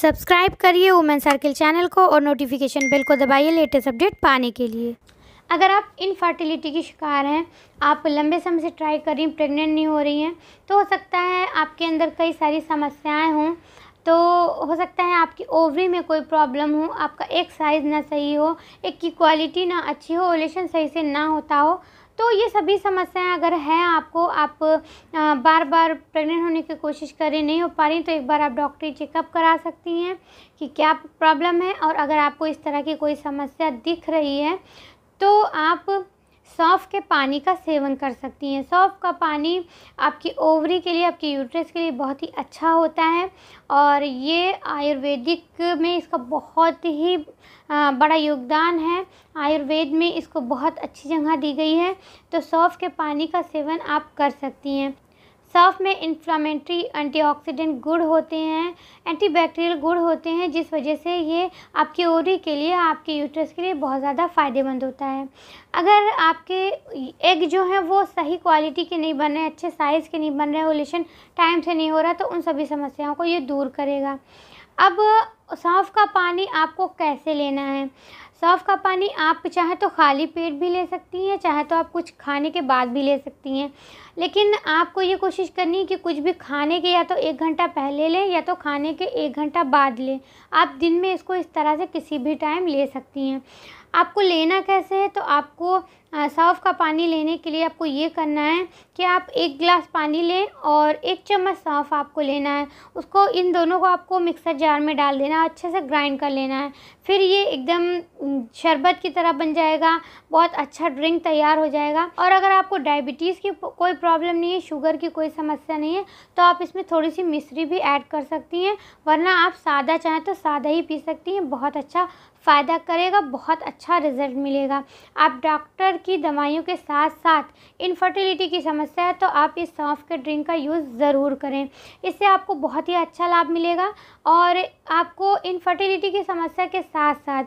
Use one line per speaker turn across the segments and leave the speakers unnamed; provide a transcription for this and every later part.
subscribe करिए women circle channel को और नोटिफिकेशन बेल को दबाइए लेटेस्ट अपडेट पाने के लिए अगर आप इनफर्टिलिटी की शिकार हैं आप लंबे समय से ट्राई कर रही हैं प्रेगनेंट नहीं हो रही हैं तो हो सकता है आपके अंदर कई सारी समस्याएं हों तो हो सकता है आपकी ओवरी में कोई प्रॉब्लम हो आपका एक साइज़ ना सही हो एक की क्वालिटी ना अच्छी हो ओलेशन सही से ना होता हो तो ये सभी समस्याएं अगर हैं आपको आप बार बार प्रेग्नेंट होने की कोशिश करें नहीं हो पा रही तो एक बार आप डॉक्टरी चेकअप करा सकती हैं कि क्या प्रॉब्लम है और अगर आपको इस तरह की कोई समस्या दिख रही है तो आप सौंफ के पानी का सेवन कर सकती हैं सौंफ का पानी आपकी ओवरी के लिए आपके यूट्रस के लिए बहुत ही अच्छा होता है और ये आयुर्वेदिक में इसका बहुत ही बड़ा योगदान है आयुर्वेद में इसको बहुत अच्छी जगह दी गई है तो सौंफ के पानी का सेवन आप कर सकती हैं सर्फ में इन्फ्लामेंट्री एंटीऑक्सीडेंट गुड़ होते हैं एंटीबैक्टीरियल गुड़ होते हैं जिस वजह से ये आपके ओरी के लिए आपके यूट्रस के लिए बहुत ज़्यादा फ़ायदेमंद होता है अगर आपके एग जो हैं वो सही क्वालिटी के नहीं बन रहे अच्छे साइज़ के नहीं बन रहे ओलेशन टाइम से नहीं हो रहा तो उन सभी समस्याओं को ये दूर करेगा अब सौंफ का पानी आपको कैसे लेना है सौफ़ का पानी आप चाहे तो खाली पेट भी ले सकती हैं चाहे तो आप कुछ खाने के बाद भी ले सकती हैं लेकिन आपको ये कोशिश करनी है कि कुछ भी खाने के या तो एक घंटा पहले लें या तो खाने के एक घंटा बाद लें आप दिन में इसको इस तरह से किसी भी टाइम ले सकती हैं आपको लेना कैसे है तो आपको साफ का पानी लेने के लिए आपको ये करना है कि आप एक गिलास पानी लें और एक चम्मच साफ आपको लेना है उसको इन दोनों को आपको मिक्सर जार में डाल देना अच्छे से ग्राइंड कर लेना है फिर ये एकदम शरबत की तरह बन जाएगा बहुत अच्छा ड्रिंक तैयार हो जाएगा और अगर आपको डायबिटीज़ की कोई प्रॉब्लम नहीं है शुगर की कोई समस्या नहीं है तो आप इसमें थोड़ी सी मिश्री भी ऐड कर सकती हैं वरना आप सादा चाहें तो सादा ही पी सकती हैं बहुत अच्छा फ़ायदा करेगा बहुत अच्छा रिज़ल्ट मिलेगा आप डॉक्टर की दवाइयों के साथ साथ इनफर्टिलिटी की समस्या है तो आप इस सौंफ के ड्रिंक का यूज़ ज़रूर करें इससे आपको बहुत ही अच्छा लाभ मिलेगा और आपको इनफर्टिलिटी की समस्या के साथ साथ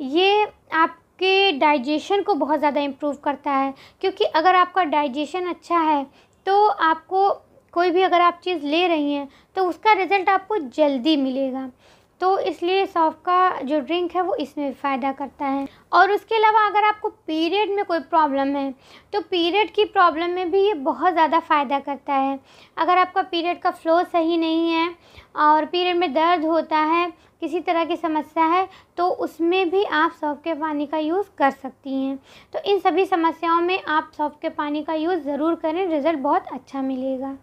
ये आप आपके डाइजेशन को बहुत ज़्यादा इम्प्रूव करता है क्योंकि अगर आपका डाइजेशन अच्छा है तो आपको कोई भी अगर आप चीज़ ले रही हैं तो उसका रिज़ल्ट आपको जल्दी मिलेगा तो इसलिए सौफ़ का जो ड्रिंक है वो इसमें फ़ायदा करता है और उसके अलावा अगर आपको पीरियड में कोई प्रॉब्लम है तो पीरियड की प्रॉब्लम में भी ये बहुत ज़्यादा फ़ायदा करता है अगर आपका पीरियड का फ़्लो सही नहीं है और पीरियड में दर्द होता है किसी तरह की समस्या है तो उसमें भी आप सौफ़ के पानी का यूज़ कर सकती हैं तो इन सभी समस्याओं में आप सौफ़ के पानी का यूज़ ज़रूर करें रिज़ल्ट बहुत अच्छा मिलेगा